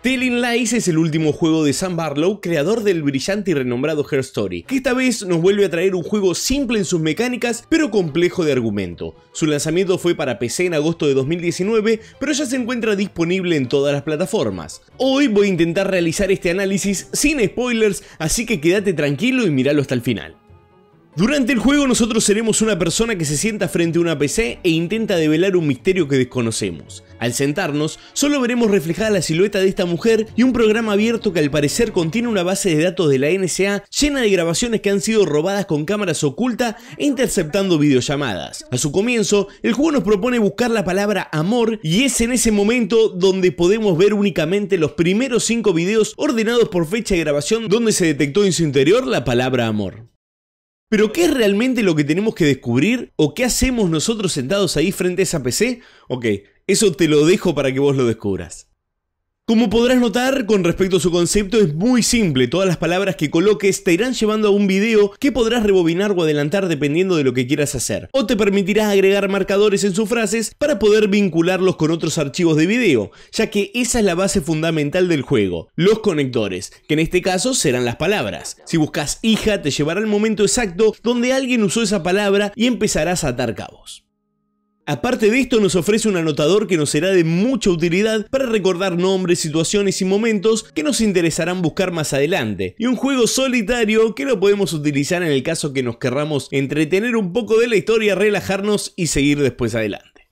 Telling Lies es el último juego de Sam Barlow, creador del brillante y renombrado Her Story, que esta vez nos vuelve a traer un juego simple en sus mecánicas, pero complejo de argumento. Su lanzamiento fue para PC en agosto de 2019, pero ya se encuentra disponible en todas las plataformas. Hoy voy a intentar realizar este análisis sin spoilers, así que quédate tranquilo y míralo hasta el final. Durante el juego nosotros seremos una persona que se sienta frente a una PC e intenta develar un misterio que desconocemos. Al sentarnos, solo veremos reflejada la silueta de esta mujer y un programa abierto que al parecer contiene una base de datos de la NSA llena de grabaciones que han sido robadas con cámaras ocultas e interceptando videollamadas. A su comienzo, el juego nos propone buscar la palabra amor y es en ese momento donde podemos ver únicamente los primeros 5 videos ordenados por fecha de grabación donde se detectó en su interior la palabra amor. Pero ¿qué es realmente lo que tenemos que descubrir? ¿O qué hacemos nosotros sentados ahí frente a esa PC? Ok, eso te lo dejo para que vos lo descubras. Como podrás notar, con respecto a su concepto es muy simple, todas las palabras que coloques te irán llevando a un video que podrás rebobinar o adelantar dependiendo de lo que quieras hacer, o te permitirás agregar marcadores en sus frases para poder vincularlos con otros archivos de video, ya que esa es la base fundamental del juego, los conectores, que en este caso serán las palabras. Si buscas hija te llevará al momento exacto donde alguien usó esa palabra y empezarás a atar cabos. Aparte de esto, nos ofrece un anotador que nos será de mucha utilidad para recordar nombres, situaciones y momentos que nos interesarán buscar más adelante. Y un juego solitario que lo podemos utilizar en el caso que nos querramos entretener un poco de la historia, relajarnos y seguir después adelante.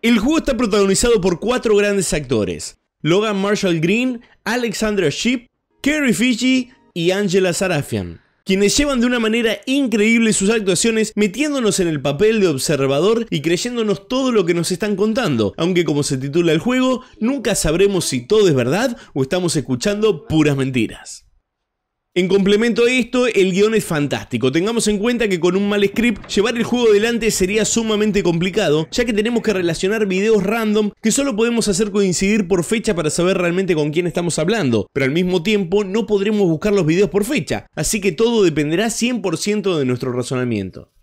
El juego está protagonizado por cuatro grandes actores. Logan Marshall Green, Alexandra Sheep, Kerry Fiji y Angela Sarafian quienes llevan de una manera increíble sus actuaciones metiéndonos en el papel de observador y creyéndonos todo lo que nos están contando, aunque como se titula el juego, nunca sabremos si todo es verdad o estamos escuchando puras mentiras. En complemento a esto, el guión es fantástico. Tengamos en cuenta que con un mal script, llevar el juego adelante sería sumamente complicado, ya que tenemos que relacionar videos random que solo podemos hacer coincidir por fecha para saber realmente con quién estamos hablando, pero al mismo tiempo no podremos buscar los videos por fecha, así que todo dependerá 100% de nuestro razonamiento.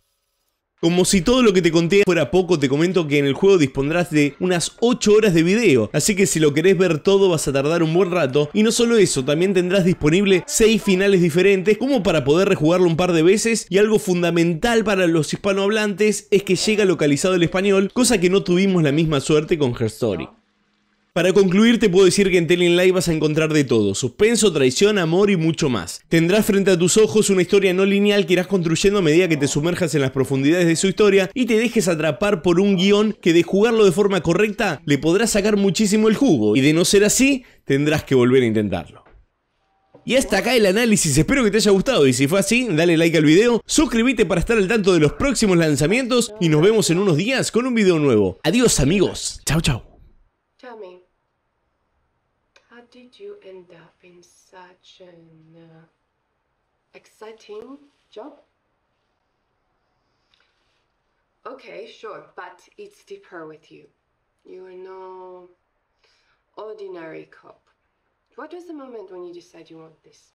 Como si todo lo que te conté fuera poco, te comento que en el juego dispondrás de unas 8 horas de video, así que si lo querés ver todo vas a tardar un buen rato, y no solo eso, también tendrás disponible 6 finales diferentes como para poder rejugarlo un par de veces, y algo fundamental para los hispanohablantes es que llega localizado el español, cosa que no tuvimos la misma suerte con Her Story. Para concluir te puedo decir que en Telling Live vas a encontrar de todo, suspenso, traición, amor y mucho más. Tendrás frente a tus ojos una historia no lineal que irás construyendo a medida que te sumerjas en las profundidades de su historia y te dejes atrapar por un guión que de jugarlo de forma correcta le podrás sacar muchísimo el jugo y de no ser así tendrás que volver a intentarlo. Y hasta acá el análisis, espero que te haya gustado y si fue así, dale like al video, suscríbete para estar al tanto de los próximos lanzamientos y nos vemos en unos días con un video nuevo. Adiós amigos, chao chao. me, how did you end up in such an uh, exciting job? Okay, sure, but it's deeper with you. You are no ordinary cop. What was the moment when you decided you want this?